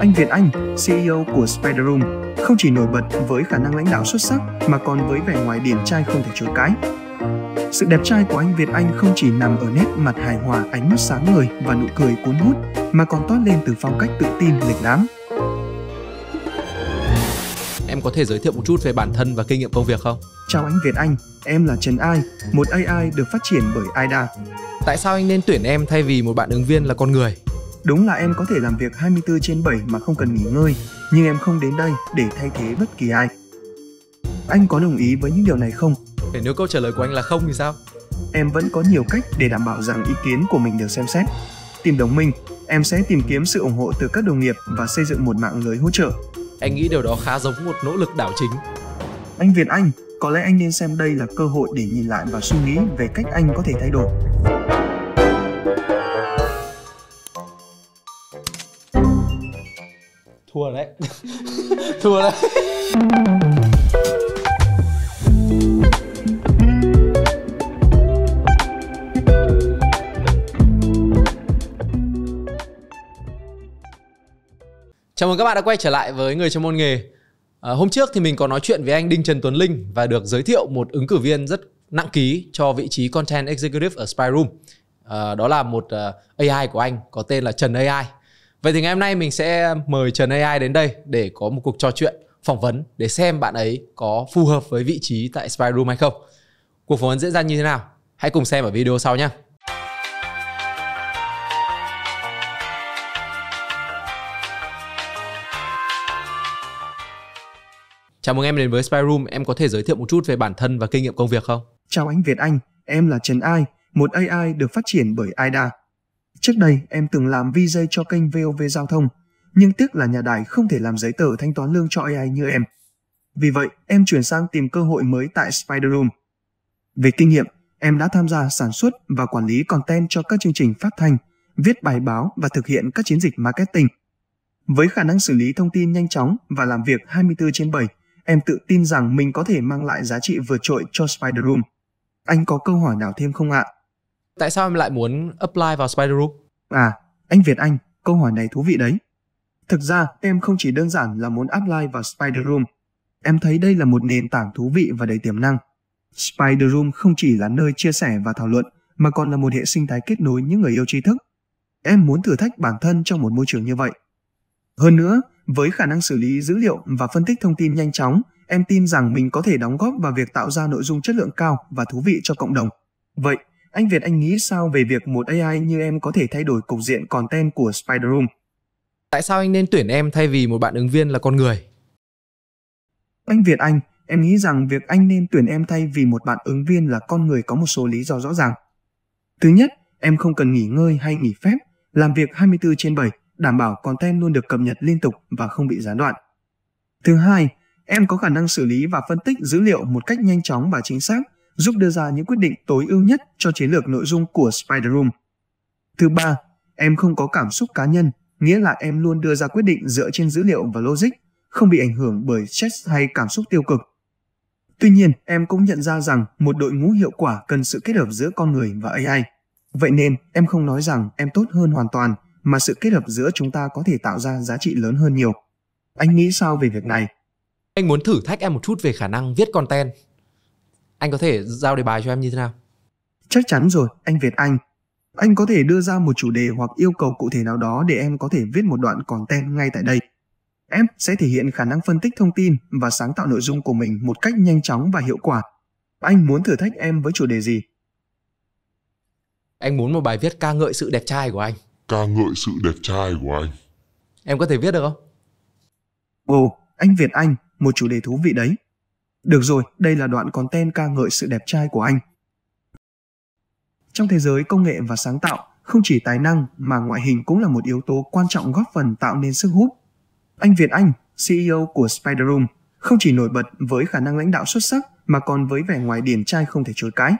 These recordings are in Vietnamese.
anh Việt Anh, CEO của Spiderum, không chỉ nổi bật với khả năng lãnh đạo xuất sắc mà còn với vẻ ngoài điển trai không thể chối cãi. Sự đẹp trai của anh Việt Anh không chỉ nằm ở nét mặt hài hòa, ánh mắt sáng ngời và nụ cười cuốn hút mà còn toát lên từ phong cách tự tin lịch lãm. Em có thể giới thiệu một chút về bản thân và kinh nghiệm công việc không? Chào anh Việt Anh, em là Trần Ai, một AI được phát triển bởi AIDA. Tại sao anh nên tuyển em thay vì một bạn ứng viên là con người? Đúng là em có thể làm việc 24 trên 7 mà không cần nghỉ ngơi, nhưng em không đến đây để thay thế bất kỳ ai. Anh có đồng ý với những điều này không? Để nếu câu trả lời của anh là không thì sao? Em vẫn có nhiều cách để đảm bảo rằng ý kiến của mình được xem xét. Tìm đồng minh, em sẽ tìm kiếm sự ủng hộ từ các đồng nghiệp và xây dựng một mạng lưới hỗ trợ. Anh nghĩ điều đó khá giống một nỗ lực đảo chính. Anh Việt Anh, có lẽ anh nên xem đây là cơ hội để nhìn lại và suy nghĩ về cách anh có thể thay đổi. thua đấy thua đấy Chào mừng các bạn đã quay trở lại với người trong môn nghề. À, hôm trước thì mình có nói chuyện với anh Đinh Trần Tuấn Linh và được giới thiệu một ứng cử viên rất nặng ký cho vị trí content executive ở Spyroom. À, đó là một uh, à, AI của anh có tên là Trần AI. Vậy thì ngày hôm nay mình sẽ mời Trần AI đến đây để có một cuộc trò chuyện phỏng vấn để xem bạn ấy có phù hợp với vị trí tại Spy Room hay không. Cuộc phỏng vấn diễn ra như thế nào? Hãy cùng xem ở video sau nhé. Chào mừng em đến với Spy Room. Em có thể giới thiệu một chút về bản thân và kinh nghiệm công việc không? Chào anh Việt Anh, em là Trần Ai, một AI được phát triển bởi AIDA, Trước đây em từng làm VJ cho kênh VOV Giao thông, nhưng tiếc là nhà đài không thể làm giấy tờ thanh toán lương cho AI như em. Vì vậy, em chuyển sang tìm cơ hội mới tại Spider Room. Về kinh nghiệm, em đã tham gia sản xuất và quản lý content cho các chương trình phát thanh, viết bài báo và thực hiện các chiến dịch marketing. Với khả năng xử lý thông tin nhanh chóng và làm việc 24 trên 7, em tự tin rằng mình có thể mang lại giá trị vượt trội cho Spider Room. Anh có câu hỏi nào thêm không ạ? À? tại sao em lại muốn apply vào Spider Group? À, anh Việt Anh, câu hỏi này thú vị đấy. Thực ra, em không chỉ đơn giản là muốn apply vào Spider Room. Em thấy đây là một nền tảng thú vị và đầy tiềm năng. Spider Room không chỉ là nơi chia sẻ và thảo luận, mà còn là một hệ sinh thái kết nối những người yêu tri thức. Em muốn thử thách bản thân trong một môi trường như vậy. Hơn nữa, với khả năng xử lý dữ liệu và phân tích thông tin nhanh chóng, em tin rằng mình có thể đóng góp vào việc tạo ra nội dung chất lượng cao và thú vị cho cộng đồng. Vậy, anh Việt anh nghĩ sao về việc một AI như em có thể thay đổi cục diện content của Spider Room? Tại sao anh nên tuyển em thay vì một bạn ứng viên là con người? Anh Việt anh, em nghĩ rằng việc anh nên tuyển em thay vì một bạn ứng viên là con người có một số lý do rõ ràng. Thứ nhất, em không cần nghỉ ngơi hay nghỉ phép, làm việc 24 trên 7, đảm bảo content luôn được cập nhật liên tục và không bị gián đoạn. Thứ hai, em có khả năng xử lý và phân tích dữ liệu một cách nhanh chóng và chính xác, giúp đưa ra những quyết định tối ưu nhất cho chiến lược nội dung của Spider Room. Thứ ba, em không có cảm xúc cá nhân, nghĩa là em luôn đưa ra quyết định dựa trên dữ liệu và logic, không bị ảnh hưởng bởi stress hay cảm xúc tiêu cực. Tuy nhiên, em cũng nhận ra rằng một đội ngũ hiệu quả cần sự kết hợp giữa con người và AI. Vậy nên, em không nói rằng em tốt hơn hoàn toàn, mà sự kết hợp giữa chúng ta có thể tạo ra giá trị lớn hơn nhiều. Anh nghĩ sao về việc này? Anh muốn thử thách em một chút về khả năng viết content anh có thể giao đề bài cho em như thế nào chắc chắn rồi anh việt anh anh có thể đưa ra một chủ đề hoặc yêu cầu cụ thể nào đó để em có thể viết một đoạn content ngay tại đây em sẽ thể hiện khả năng phân tích thông tin và sáng tạo nội dung của mình một cách nhanh chóng và hiệu quả anh muốn thử thách em với chủ đề gì anh muốn một bài viết ca ngợi sự đẹp trai của anh ca ngợi sự đẹp trai của anh em có thể viết được không ồ anh việt anh một chủ đề thú vị đấy được rồi, đây là đoạn content ca ngợi sự đẹp trai của anh. Trong thế giới công nghệ và sáng tạo, không chỉ tài năng mà ngoại hình cũng là một yếu tố quan trọng góp phần tạo nên sức hút. Anh Việt Anh, CEO của Spiderum, không chỉ nổi bật với khả năng lãnh đạo xuất sắc mà còn với vẻ ngoài điển trai không thể chối cãi.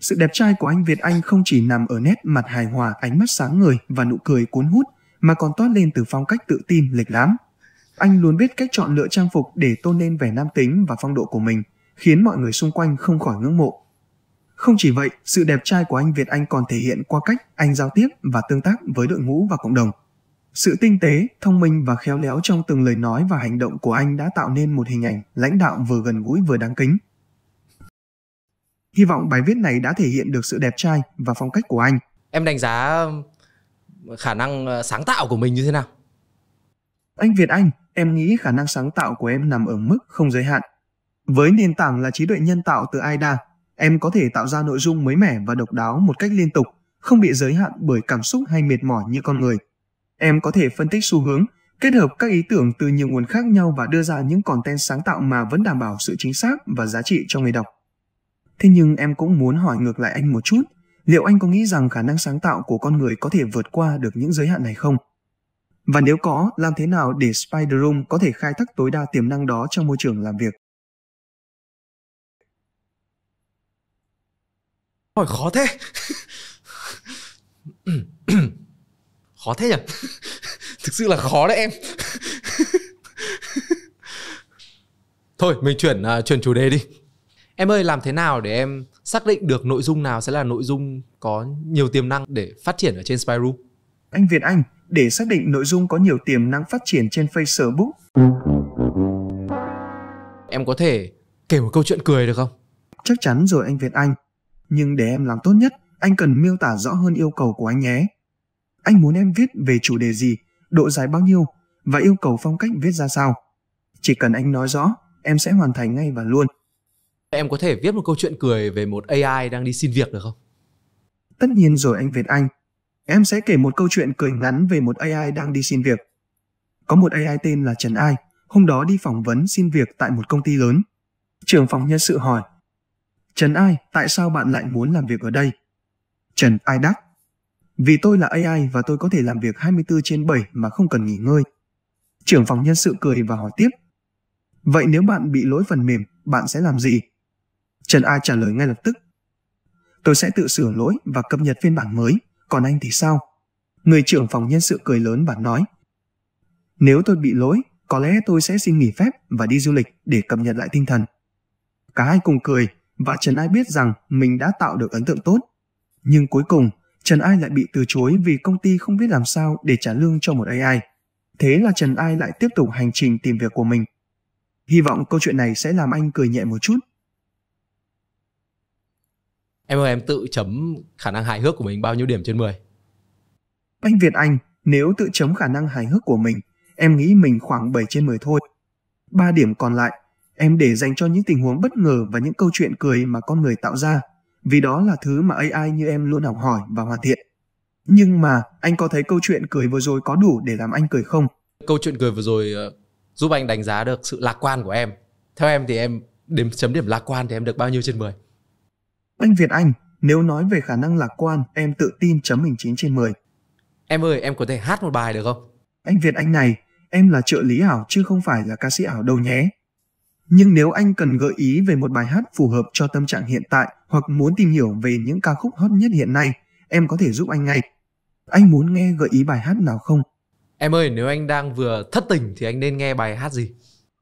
Sự đẹp trai của anh Việt Anh không chỉ nằm ở nét mặt hài hòa, ánh mắt sáng ngời và nụ cười cuốn hút mà còn toát lên từ phong cách tự tin, lịch lãm. Anh luôn biết cách chọn lựa trang phục để tôn lên vẻ nam tính và phong độ của mình, khiến mọi người xung quanh không khỏi ngưỡng mộ. Không chỉ vậy, sự đẹp trai của anh Việt Anh còn thể hiện qua cách anh giao tiếp và tương tác với đội ngũ và cộng đồng. Sự tinh tế, thông minh và khéo léo trong từng lời nói và hành động của anh đã tạo nên một hình ảnh lãnh đạo vừa gần gũi vừa đáng kính. Hy vọng bài viết này đã thể hiện được sự đẹp trai và phong cách của anh. Em đánh giá ờ, khả năng ờ, sáng tạo của mình như thế nào? Anh Việt Anh em nghĩ khả năng sáng tạo của em nằm ở mức không giới hạn. Với nền tảng là trí tuệ nhân tạo từ AIDA, em có thể tạo ra nội dung mới mẻ và độc đáo một cách liên tục, không bị giới hạn bởi cảm xúc hay mệt mỏi như con người. Em có thể phân tích xu hướng, kết hợp các ý tưởng từ nhiều nguồn khác nhau và đưa ra những content sáng tạo mà vẫn đảm bảo sự chính xác và giá trị cho người đọc. Thế nhưng em cũng muốn hỏi ngược lại anh một chút, liệu anh có nghĩ rằng khả năng sáng tạo của con người có thể vượt qua được những giới hạn này không? Và nếu có, làm thế nào để Spider Room có thể khai thác tối đa tiềm năng đó trong môi trường làm việc? Hỏi khó thế. khó thế nhỉ? Thực sự là khó đấy em. Thôi, mình chuyển uh, chuyển chủ đề đi. Em ơi, làm thế nào để em xác định được nội dung nào sẽ là nội dung có nhiều tiềm năng để phát triển ở trên Spyroom? Anh Việt Anh, để xác định nội dung có nhiều tiềm năng phát triển trên Facebook. Em có thể kể một câu chuyện cười được không? Chắc chắn rồi anh Việt Anh. Nhưng để em làm tốt nhất, anh cần miêu tả rõ hơn yêu cầu của anh nhé. Anh muốn em viết về chủ đề gì, độ dài bao nhiêu và yêu cầu phong cách viết ra sao. Chỉ cần anh nói rõ, em sẽ hoàn thành ngay và luôn. Em có thể viết một câu chuyện cười về một AI đang đi xin việc được không? Tất nhiên rồi anh Việt Anh. Em sẽ kể một câu chuyện cười ngắn về một AI đang đi xin việc. Có một AI tên là Trần Ai, hôm đó đi phỏng vấn xin việc tại một công ty lớn. Trưởng phòng nhân sự hỏi, Trần Ai, tại sao bạn lại muốn làm việc ở đây? Trần Ai đáp, vì tôi là AI và tôi có thể làm việc 24 trên 7 mà không cần nghỉ ngơi. Trưởng phòng nhân sự cười và hỏi tiếp, vậy nếu bạn bị lỗi phần mềm, bạn sẽ làm gì? Trần Ai trả lời ngay lập tức, tôi sẽ tự sửa lỗi và cập nhật phiên bản mới còn anh thì sao? Người trưởng phòng nhân sự cười lớn và nói, nếu tôi bị lỗi, có lẽ tôi sẽ xin nghỉ phép và đi du lịch để cập nhật lại tinh thần. Cả hai cùng cười và Trần Ai biết rằng mình đã tạo được ấn tượng tốt. Nhưng cuối cùng, Trần Ai lại bị từ chối vì công ty không biết làm sao để trả lương cho một AI. Thế là Trần Ai lại tiếp tục hành trình tìm việc của mình. Hy vọng câu chuyện này sẽ làm anh cười nhẹ một chút Em ơi em tự chấm khả năng hài hước của mình bao nhiêu điểm trên 10? Anh Việt Anh, nếu tự chấm khả năng hài hước của mình, em nghĩ mình khoảng 7 trên 10 thôi. 3 điểm còn lại, em để dành cho những tình huống bất ngờ và những câu chuyện cười mà con người tạo ra, vì đó là thứ mà AI như em luôn học hỏi và hoàn thiện. Nhưng mà anh có thấy câu chuyện cười vừa rồi có đủ để làm anh cười không? Câu chuyện cười vừa rồi ờ, giúp anh đánh giá được sự lạc quan của em. Theo em thì em điểm chấm điểm lạc quan thì em được bao nhiêu trên 10? Anh Việt Anh, nếu nói về khả năng lạc quan, em tự tin chấm mình 9 trên 10. Em ơi, em có thể hát một bài được không? Anh Việt Anh này, em là trợ lý ảo chứ không phải là ca sĩ ảo đâu nhé. Nhưng nếu anh cần gợi ý về một bài hát phù hợp cho tâm trạng hiện tại hoặc muốn tìm hiểu về những ca khúc hot nhất hiện nay, em có thể giúp anh ngay. Anh muốn nghe gợi ý bài hát nào không? Em ơi, nếu anh đang vừa thất tình thì anh nên nghe bài hát gì?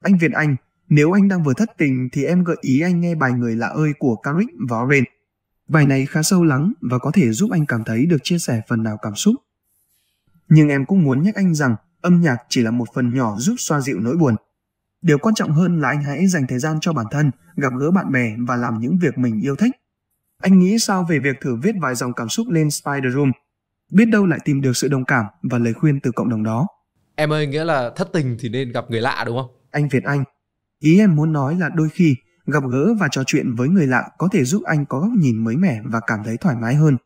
Anh Việt Anh, nếu anh đang vừa thất tình thì em gợi ý anh nghe bài Người lạ ơi của Carrick và Oren. Bài này khá sâu lắng và có thể giúp anh cảm thấy được chia sẻ phần nào cảm xúc. Nhưng em cũng muốn nhắc anh rằng âm nhạc chỉ là một phần nhỏ giúp xoa dịu nỗi buồn. Điều quan trọng hơn là anh hãy dành thời gian cho bản thân, gặp gỡ bạn bè và làm những việc mình yêu thích. Anh nghĩ sao về việc thử viết vài dòng cảm xúc lên Spider Room? Biết đâu lại tìm được sự đồng cảm và lời khuyên từ cộng đồng đó. Em ơi, nghĩa là thất tình thì nên gặp người lạ đúng không? Anh Việt Anh, Ý em muốn nói là đôi khi gặp gỡ và trò chuyện với người lạ có thể giúp anh có góc nhìn mới mẻ và cảm thấy thoải mái hơn.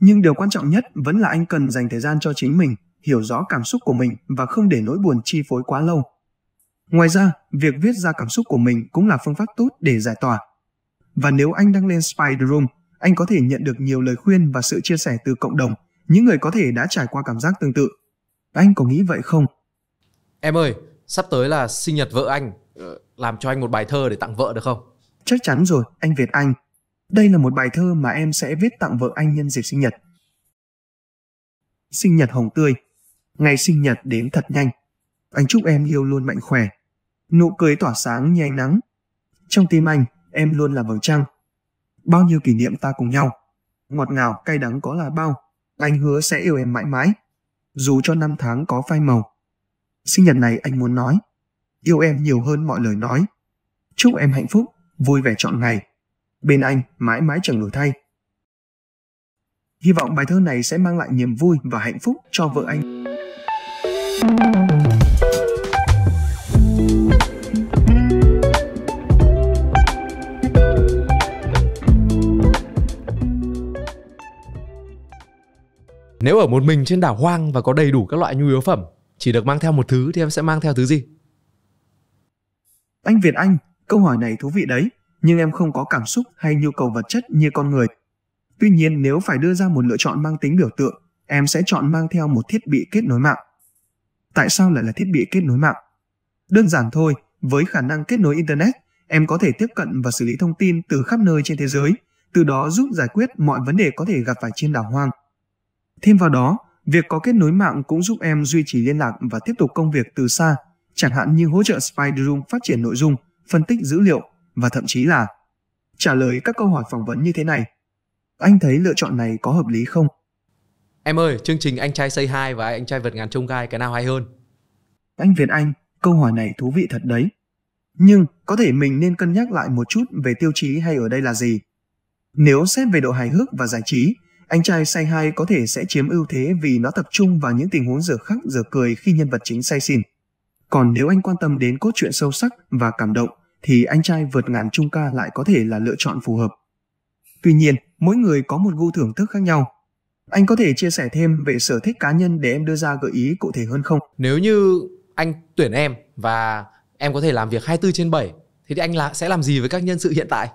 Nhưng điều quan trọng nhất vẫn là anh cần dành thời gian cho chính mình, hiểu rõ cảm xúc của mình và không để nỗi buồn chi phối quá lâu. Ngoài ra, việc viết ra cảm xúc của mình cũng là phương pháp tốt để giải tỏa. Và nếu anh đang lên Spider Room, anh có thể nhận được nhiều lời khuyên và sự chia sẻ từ cộng đồng, những người có thể đã trải qua cảm giác tương tự. Anh có nghĩ vậy không? Em ơi, sắp tới là sinh nhật vợ anh, Ờ, làm cho anh một bài thơ để tặng vợ được không? Chắc chắn rồi, anh Việt Anh. Đây là một bài thơ mà em sẽ viết tặng vợ anh nhân dịp sinh nhật. Sinh nhật hồng tươi, ngày sinh nhật đến thật nhanh. Anh chúc em yêu luôn mạnh khỏe, nụ cười tỏa sáng như ánh nắng. Trong tim anh, em luôn là vầng trăng. Bao nhiêu kỷ niệm ta cùng nhau, ngọt ngào cay đắng có là bao, anh hứa sẽ yêu em mãi mãi, dù cho năm tháng có phai màu. Sinh nhật này anh muốn nói, yêu em nhiều hơn mọi lời nói. Chúc em hạnh phúc, vui vẻ trọn ngày. Bên anh mãi mãi chẳng đổi thay. Hy vọng bài thơ này sẽ mang lại niềm vui và hạnh phúc cho vợ anh. Nếu ở một mình trên đảo hoang và có đầy đủ các loại nhu yếu phẩm, chỉ được mang theo một thứ thì em sẽ mang theo thứ gì? Anh Việt Anh, câu hỏi này thú vị đấy, nhưng em không có cảm xúc hay nhu cầu vật chất như con người. Tuy nhiên nếu phải đưa ra một lựa chọn mang tính biểu tượng, em sẽ chọn mang theo một thiết bị kết nối mạng. Tại sao lại là thiết bị kết nối mạng? Đơn giản thôi, với khả năng kết nối Internet, em có thể tiếp cận và xử lý thông tin từ khắp nơi trên thế giới, từ đó giúp giải quyết mọi vấn đề có thể gặp phải trên đảo hoang. Thêm vào đó, việc có kết nối mạng cũng giúp em duy trì liên lạc và tiếp tục công việc từ xa chẳng hạn như hỗ trợ Spider phát triển nội dung, phân tích dữ liệu và thậm chí là trả lời các câu hỏi phỏng vấn như thế này. Anh thấy lựa chọn này có hợp lý không? Em ơi, chương trình Anh trai xây Hi và Anh trai vượt ngàn chông gai cái nào hay hơn? Anh Việt Anh, câu hỏi này thú vị thật đấy. Nhưng có thể mình nên cân nhắc lại một chút về tiêu chí hay ở đây là gì. Nếu xét về độ hài hước và giải trí, anh trai say hai có thể sẽ chiếm ưu thế vì nó tập trung vào những tình huống giờ khắc giờ cười khi nhân vật chính say xỉn. Còn nếu anh quan tâm đến cốt truyện sâu sắc và cảm động thì anh trai vượt ngàn trung ca lại có thể là lựa chọn phù hợp. Tuy nhiên, mỗi người có một gu thưởng thức khác nhau. Anh có thể chia sẻ thêm về sở thích cá nhân để em đưa ra gợi ý cụ thể hơn không? Nếu như anh tuyển em và em có thể làm việc 24 trên 7 thì anh là sẽ làm gì với các nhân sự hiện tại?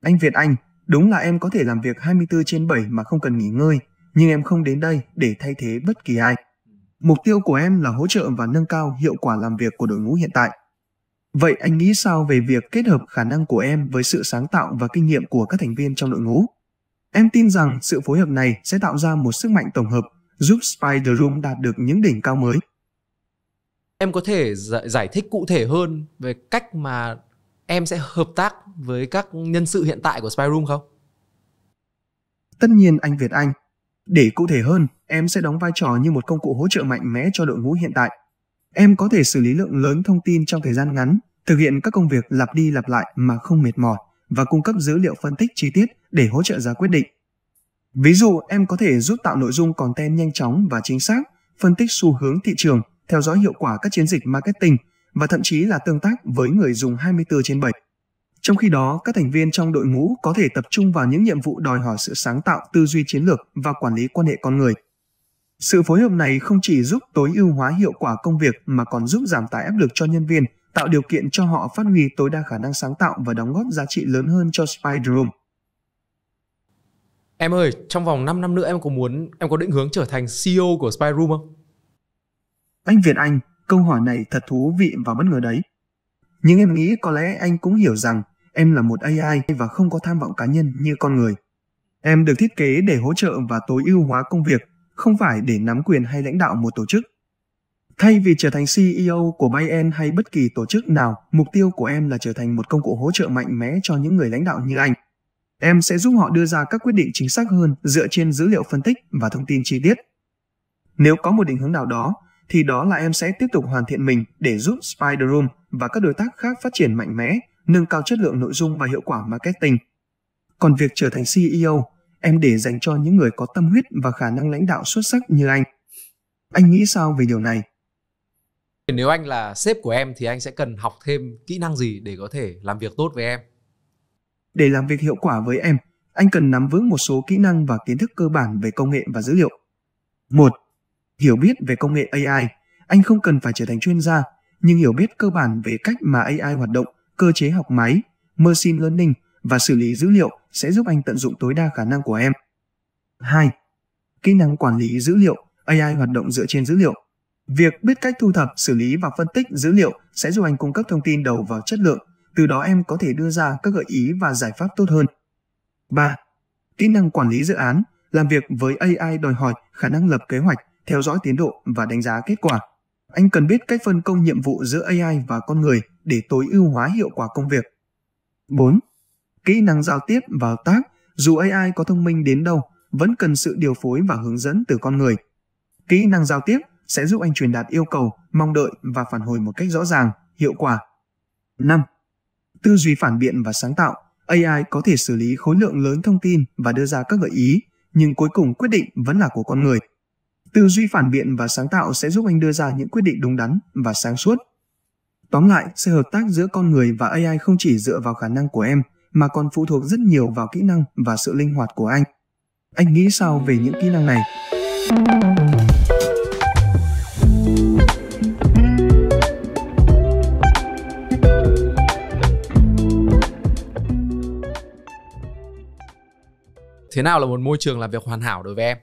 Anh Việt Anh, đúng là em có thể làm việc 24 trên 7 mà không cần nghỉ ngơi, nhưng em không đến đây để thay thế bất kỳ ai. Mục tiêu của em là hỗ trợ và nâng cao hiệu quả làm việc của đội ngũ hiện tại. Vậy anh nghĩ sao về việc kết hợp khả năng của em với sự sáng tạo và kinh nghiệm của các thành viên trong đội ngũ? Em tin rằng sự phối hợp này sẽ tạo ra một sức mạnh tổng hợp giúp Spider Room đạt được những đỉnh cao mới. Em có thể giải thích cụ thể hơn về cách mà em sẽ hợp tác với các nhân sự hiện tại của Spider Room không? Tất nhiên anh Việt Anh, để cụ thể hơn, em sẽ đóng vai trò như một công cụ hỗ trợ mạnh mẽ cho đội ngũ hiện tại. Em có thể xử lý lượng lớn thông tin trong thời gian ngắn, thực hiện các công việc lặp đi lặp lại mà không mệt mỏi và cung cấp dữ liệu phân tích chi tiết để hỗ trợ ra quyết định. Ví dụ, em có thể giúp tạo nội dung content nhanh chóng và chính xác, phân tích xu hướng thị trường, theo dõi hiệu quả các chiến dịch marketing và thậm chí là tương tác với người dùng 24 trên 7. Trong khi đó, các thành viên trong đội ngũ có thể tập trung vào những nhiệm vụ đòi hỏi sự sáng tạo, tư duy chiến lược và quản lý quan hệ con người. Sự phối hợp này không chỉ giúp tối ưu hóa hiệu quả công việc mà còn giúp giảm tải áp lực cho nhân viên, tạo điều kiện cho họ phát huy tối đa khả năng sáng tạo và đóng góp giá trị lớn hơn cho Spider Room. Em ơi, trong vòng 5 năm nữa em có muốn em có định hướng trở thành CEO của Spider Room không? Anh Việt Anh, câu hỏi này thật thú vị và bất ngờ đấy. Nhưng em nghĩ có lẽ anh cũng hiểu rằng Em là một AI và không có tham vọng cá nhân như con người. Em được thiết kế để hỗ trợ và tối ưu hóa công việc, không phải để nắm quyền hay lãnh đạo một tổ chức. Thay vì trở thành CEO của Bayern hay bất kỳ tổ chức nào, mục tiêu của em là trở thành một công cụ hỗ trợ mạnh mẽ cho những người lãnh đạo như anh. Em sẽ giúp họ đưa ra các quyết định chính xác hơn dựa trên dữ liệu phân tích và thông tin chi tiết. Nếu có một định hướng nào đó, thì đó là em sẽ tiếp tục hoàn thiện mình để giúp Spider Room và các đối tác khác phát triển mạnh mẽ nâng cao chất lượng nội dung và hiệu quả marketing. Còn việc trở thành CEO, em để dành cho những người có tâm huyết và khả năng lãnh đạo xuất sắc như anh. Anh nghĩ sao về điều này? Nếu anh là sếp của em thì anh sẽ cần học thêm kỹ năng gì để có thể làm việc tốt với em? Để làm việc hiệu quả với em, anh cần nắm vững một số kỹ năng và kiến thức cơ bản về công nghệ và dữ liệu. 1. Hiểu biết về công nghệ AI. Anh không cần phải trở thành chuyên gia, nhưng hiểu biết cơ bản về cách mà AI hoạt động cơ chế học máy, machine learning và xử lý dữ liệu sẽ giúp anh tận dụng tối đa khả năng của em. 2. Kỹ năng quản lý dữ liệu, AI hoạt động dựa trên dữ liệu. Việc biết cách thu thập, xử lý và phân tích dữ liệu sẽ giúp anh cung cấp thông tin đầu vào chất lượng, từ đó em có thể đưa ra các gợi ý và giải pháp tốt hơn. 3. Kỹ năng quản lý dự án, làm việc với AI đòi hỏi khả năng lập kế hoạch, theo dõi tiến độ và đánh giá kết quả anh cần biết cách phân công nhiệm vụ giữa AI và con người để tối ưu hóa hiệu quả công việc. 4. Kỹ năng giao tiếp và hợp tác, dù AI có thông minh đến đâu, vẫn cần sự điều phối và hướng dẫn từ con người. Kỹ năng giao tiếp sẽ giúp anh truyền đạt yêu cầu, mong đợi và phản hồi một cách rõ ràng, hiệu quả. 5. Tư duy phản biện và sáng tạo. AI có thể xử lý khối lượng lớn thông tin và đưa ra các gợi ý, nhưng cuối cùng quyết định vẫn là của con người. Tư duy phản biện và sáng tạo sẽ giúp anh đưa ra những quyết định đúng đắn và sáng suốt. Tóm lại, sự hợp tác giữa con người và AI không chỉ dựa vào khả năng của em mà còn phụ thuộc rất nhiều vào kỹ năng và sự linh hoạt của anh. Anh nghĩ sao về những kỹ năng này? Thế nào là một môi trường làm việc hoàn hảo đối với em?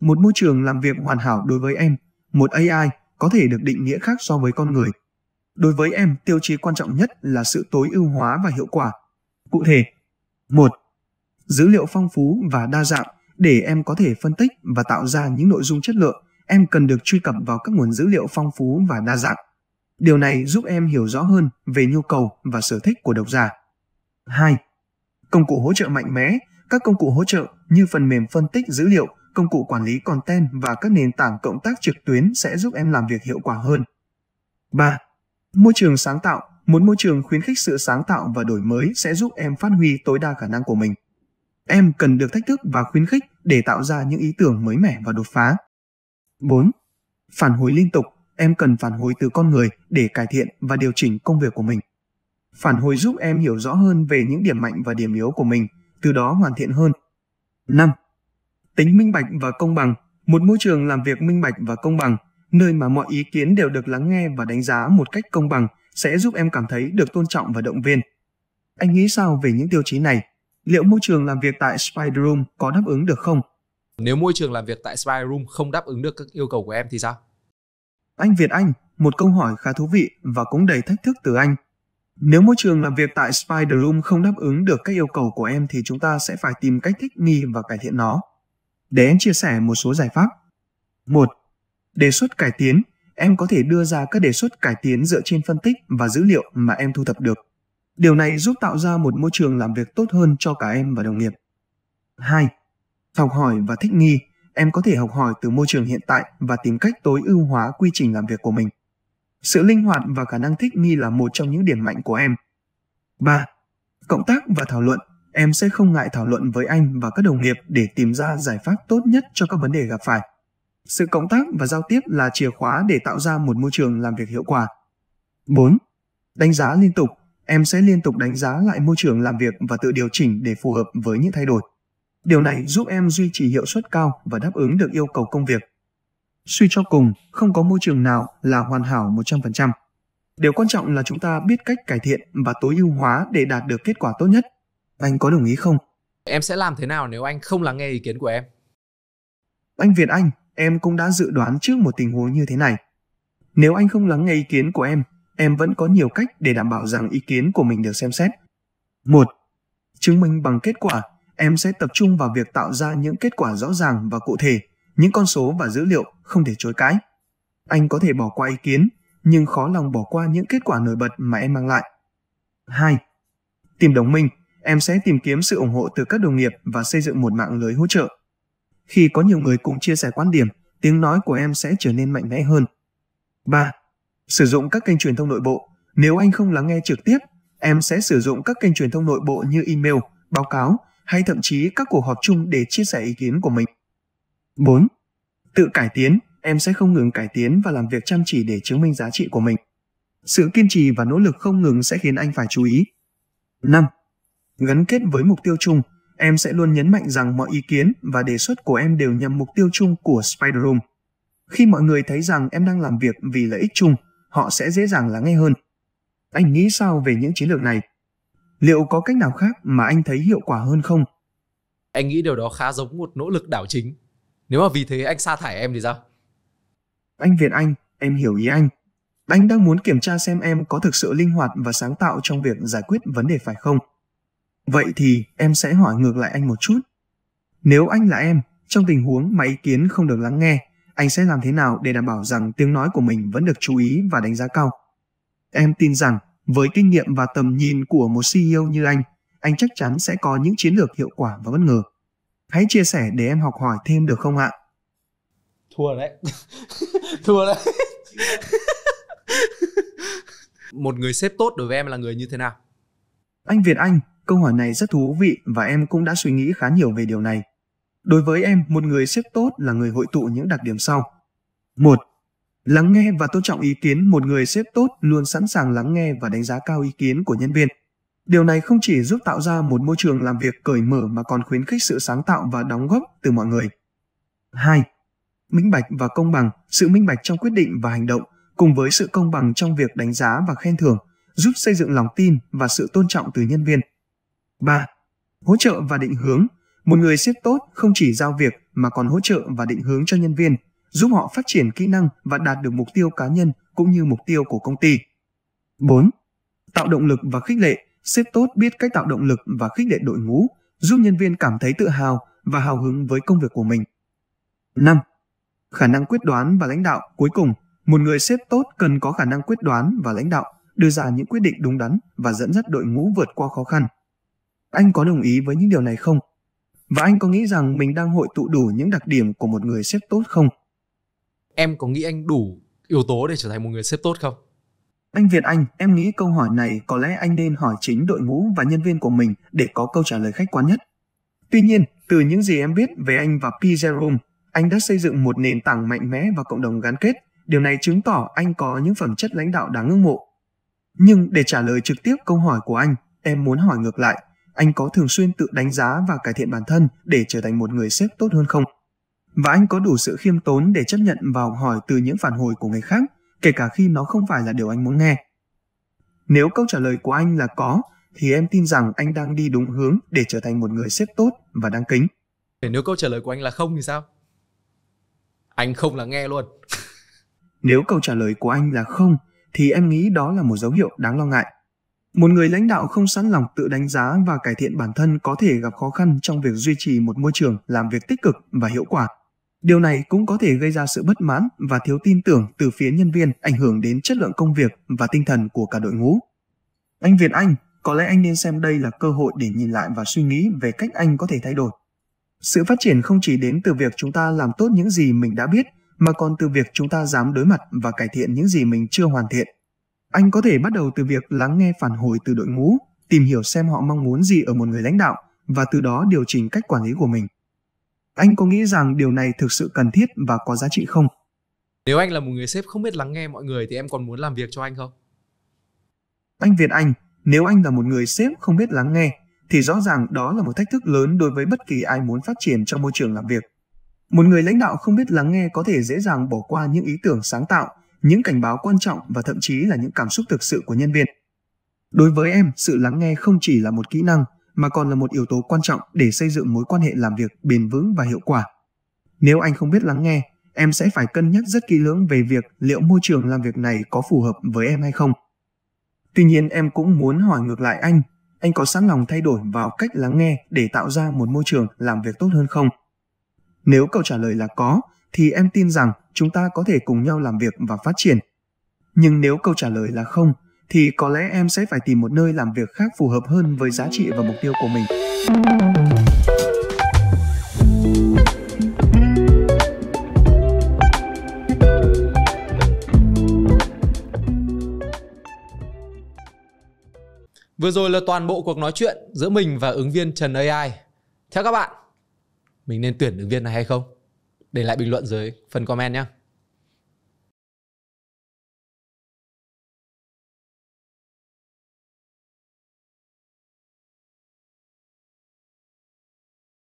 một môi trường làm việc hoàn hảo đối với em, một AI có thể được định nghĩa khác so với con người. Đối với em, tiêu chí quan trọng nhất là sự tối ưu hóa và hiệu quả. Cụ thể, một Dữ liệu phong phú và đa dạng để em có thể phân tích và tạo ra những nội dung chất lượng, em cần được truy cập vào các nguồn dữ liệu phong phú và đa dạng. Điều này giúp em hiểu rõ hơn về nhu cầu và sở thích của độc giả. 2. Công cụ hỗ trợ mạnh mẽ, các công cụ hỗ trợ như phần mềm phân tích dữ liệu công cụ quản lý content và các nền tảng cộng tác trực tuyến sẽ giúp em làm việc hiệu quả hơn. 3. Môi trường sáng tạo Một môi trường khuyến khích sự sáng tạo và đổi mới sẽ giúp em phát huy tối đa khả năng của mình. Em cần được thách thức và khuyến khích để tạo ra những ý tưởng mới mẻ và đột phá. 4. Phản hồi liên tục Em cần phản hồi từ con người để cải thiện và điều chỉnh công việc của mình. Phản hồi giúp em hiểu rõ hơn về những điểm mạnh và điểm yếu của mình, từ đó hoàn thiện hơn. 5 tính minh bạch và công bằng, một môi trường làm việc minh bạch và công bằng, nơi mà mọi ý kiến đều được lắng nghe và đánh giá một cách công bằng sẽ giúp em cảm thấy được tôn trọng và động viên. Anh nghĩ sao về những tiêu chí này? Liệu môi trường làm việc tại Spider Room có đáp ứng được không? Nếu môi trường làm việc tại Spider Room không đáp ứng được các yêu cầu của em thì sao? Anh Việt Anh, một câu hỏi khá thú vị và cũng đầy thách thức từ anh. Nếu môi trường làm việc tại Spider Room không đáp ứng được các yêu cầu của em thì chúng ta sẽ phải tìm cách thích nghi và cải thiện nó để em chia sẻ một số giải pháp. 1. Đề xuất cải tiến. Em có thể đưa ra các đề xuất cải tiến dựa trên phân tích và dữ liệu mà em thu thập được. Điều này giúp tạo ra một môi trường làm việc tốt hơn cho cả em và đồng nghiệp. 2. Học hỏi và thích nghi. Em có thể học hỏi từ môi trường hiện tại và tìm cách tối ưu hóa quy trình làm việc của mình. Sự linh hoạt và khả năng thích nghi là một trong những điểm mạnh của em. 3. Cộng tác và thảo luận em sẽ không ngại thảo luận với anh và các đồng nghiệp để tìm ra giải pháp tốt nhất cho các vấn đề gặp phải. Sự cộng tác và giao tiếp là chìa khóa để tạo ra một môi trường làm việc hiệu quả. 4. Đánh giá liên tục. Em sẽ liên tục đánh giá lại môi trường làm việc và tự điều chỉnh để phù hợp với những thay đổi. Điều này giúp em duy trì hiệu suất cao và đáp ứng được yêu cầu công việc. Suy cho cùng, không có môi trường nào là hoàn hảo 100%. Điều quan trọng là chúng ta biết cách cải thiện và tối ưu hóa để đạt được kết quả tốt nhất. Anh có đồng ý không? Em sẽ làm thế nào nếu anh không lắng nghe ý kiến của em? Anh Việt Anh, em cũng đã dự đoán trước một tình huống như thế này. Nếu anh không lắng nghe ý kiến của em, em vẫn có nhiều cách để đảm bảo rằng ý kiến của mình được xem xét. Một, Chứng minh bằng kết quả, em sẽ tập trung vào việc tạo ra những kết quả rõ ràng và cụ thể, những con số và dữ liệu không thể chối cãi. Anh có thể bỏ qua ý kiến, nhưng khó lòng bỏ qua những kết quả nổi bật mà em mang lại. 2. Tìm đồng minh em sẽ tìm kiếm sự ủng hộ từ các đồng nghiệp và xây dựng một mạng lưới hỗ trợ. Khi có nhiều người cùng chia sẻ quan điểm, tiếng nói của em sẽ trở nên mạnh mẽ hơn. 3. Sử dụng các kênh truyền thông nội bộ. Nếu anh không lắng nghe trực tiếp, em sẽ sử dụng các kênh truyền thông nội bộ như email, báo cáo hay thậm chí các cuộc họp chung để chia sẻ ý kiến của mình. 4. Tự cải tiến, em sẽ không ngừng cải tiến và làm việc chăm chỉ để chứng minh giá trị của mình. Sự kiên trì và nỗ lực không ngừng sẽ khiến anh phải chú ý. 5 gắn kết với mục tiêu chung em sẽ luôn nhấn mạnh rằng mọi ý kiến và đề xuất của em đều nhằm mục tiêu chung của spider room khi mọi người thấy rằng em đang làm việc vì lợi ích chung họ sẽ dễ dàng lắng nghe hơn anh nghĩ sao về những chiến lược này liệu có cách nào khác mà anh thấy hiệu quả hơn không anh nghĩ điều đó khá giống một nỗ lực đảo chính nếu mà vì thế anh sa thải em thì sao anh việt anh em hiểu ý anh anh đang muốn kiểm tra xem em có thực sự linh hoạt và sáng tạo trong việc giải quyết vấn đề phải không Vậy thì em sẽ hỏi ngược lại anh một chút. Nếu anh là em, trong tình huống mà ý kiến không được lắng nghe, anh sẽ làm thế nào để đảm bảo rằng tiếng nói của mình vẫn được chú ý và đánh giá cao? Em tin rằng với kinh nghiệm và tầm nhìn của một CEO như anh, anh chắc chắn sẽ có những chiến lược hiệu quả và bất ngờ. Hãy chia sẻ để em học hỏi thêm được không ạ? Thua đấy. Thua đấy. một người sếp tốt đối với em là người như thế nào? Anh Việt Anh, Câu hỏi này rất thú vị và em cũng đã suy nghĩ khá nhiều về điều này. Đối với em, một người sếp tốt là người hội tụ những đặc điểm sau. một Lắng nghe và tôn trọng ý kiến một người sếp tốt luôn sẵn sàng lắng nghe và đánh giá cao ý kiến của nhân viên. Điều này không chỉ giúp tạo ra một môi trường làm việc cởi mở mà còn khuyến khích sự sáng tạo và đóng góp từ mọi người. 2. Minh bạch và công bằng, sự minh bạch trong quyết định và hành động cùng với sự công bằng trong việc đánh giá và khen thưởng giúp xây dựng lòng tin và sự tôn trọng từ nhân viên. 3. Hỗ trợ và định hướng. Một người sếp tốt không chỉ giao việc mà còn hỗ trợ và định hướng cho nhân viên, giúp họ phát triển kỹ năng và đạt được mục tiêu cá nhân cũng như mục tiêu của công ty. 4. Tạo động lực và khích lệ. Sếp tốt biết cách tạo động lực và khích lệ đội ngũ, giúp nhân viên cảm thấy tự hào và hào hứng với công việc của mình. 5. Khả năng quyết đoán và lãnh đạo. Cuối cùng, một người sếp tốt cần có khả năng quyết đoán và lãnh đạo, đưa ra những quyết định đúng đắn và dẫn dắt đội ngũ vượt qua khó khăn. Anh có đồng ý với những điều này không? Và anh có nghĩ rằng mình đang hội tụ đủ những đặc điểm của một người sếp tốt không? Em có nghĩ anh đủ yếu tố để trở thành một người sếp tốt không? Anh Việt Anh, em nghĩ câu hỏi này có lẽ anh nên hỏi chính đội ngũ và nhân viên của mình để có câu trả lời khách quan nhất. Tuy nhiên, từ những gì em biết về anh và P. Jerome, anh đã xây dựng một nền tảng mạnh mẽ và cộng đồng gắn kết. Điều này chứng tỏ anh có những phẩm chất lãnh đạo đáng ngưỡng mộ. Nhưng để trả lời trực tiếp câu hỏi của anh, em muốn hỏi ngược lại, anh có thường xuyên tự đánh giá và cải thiện bản thân để trở thành một người sếp tốt hơn không? Và anh có đủ sự khiêm tốn để chấp nhận và học hỏi từ những phản hồi của người khác, kể cả khi nó không phải là điều anh muốn nghe. Nếu câu trả lời của anh là có, thì em tin rằng anh đang đi đúng hướng để trở thành một người sếp tốt và đáng kính. Thế nếu câu trả lời của anh là không thì sao? Anh không là nghe luôn. nếu câu trả lời của anh là không, thì em nghĩ đó là một dấu hiệu đáng lo ngại một người lãnh đạo không sẵn lòng tự đánh giá và cải thiện bản thân có thể gặp khó khăn trong việc duy trì một môi trường làm việc tích cực và hiệu quả điều này cũng có thể gây ra sự bất mãn và thiếu tin tưởng từ phía nhân viên ảnh hưởng đến chất lượng công việc và tinh thần của cả đội ngũ anh việt anh có lẽ anh nên xem đây là cơ hội để nhìn lại và suy nghĩ về cách anh có thể thay đổi sự phát triển không chỉ đến từ việc chúng ta làm tốt những gì mình đã biết mà còn từ việc chúng ta dám đối mặt và cải thiện những gì mình chưa hoàn thiện anh có thể bắt đầu từ việc lắng nghe phản hồi từ đội ngũ, tìm hiểu xem họ mong muốn gì ở một người lãnh đạo và từ đó điều chỉnh cách quản lý của mình. Anh có nghĩ rằng điều này thực sự cần thiết và có giá trị không? Nếu anh là một người sếp không biết lắng nghe mọi người thì em còn muốn làm việc cho anh không? Anh Việt Anh, nếu anh là một người sếp không biết lắng nghe thì rõ ràng đó là một thách thức lớn đối với bất kỳ ai muốn phát triển trong môi trường làm việc. Một người lãnh đạo không biết lắng nghe có thể dễ dàng bỏ qua những ý tưởng sáng tạo những cảnh báo quan trọng và thậm chí là những cảm xúc thực sự của nhân viên. Đối với em, sự lắng nghe không chỉ là một kỹ năng mà còn là một yếu tố quan trọng để xây dựng mối quan hệ làm việc bền vững và hiệu quả. Nếu anh không biết lắng nghe, em sẽ phải cân nhắc rất kỹ lưỡng về việc liệu môi trường làm việc này có phù hợp với em hay không. Tuy nhiên em cũng muốn hỏi ngược lại anh, anh có sẵn lòng thay đổi vào cách lắng nghe để tạo ra một môi trường làm việc tốt hơn không? Nếu câu trả lời là có, thì em tin rằng chúng ta có thể cùng nhau làm việc và phát triển. Nhưng nếu câu trả lời là không, thì có lẽ em sẽ phải tìm một nơi làm việc khác phù hợp hơn với giá trị và mục tiêu của mình. Vừa rồi là toàn bộ cuộc nói chuyện giữa mình và ứng viên Trần AI. Theo các bạn, mình nên tuyển ứng viên này hay không? để lại bình luận dưới phần comment nhé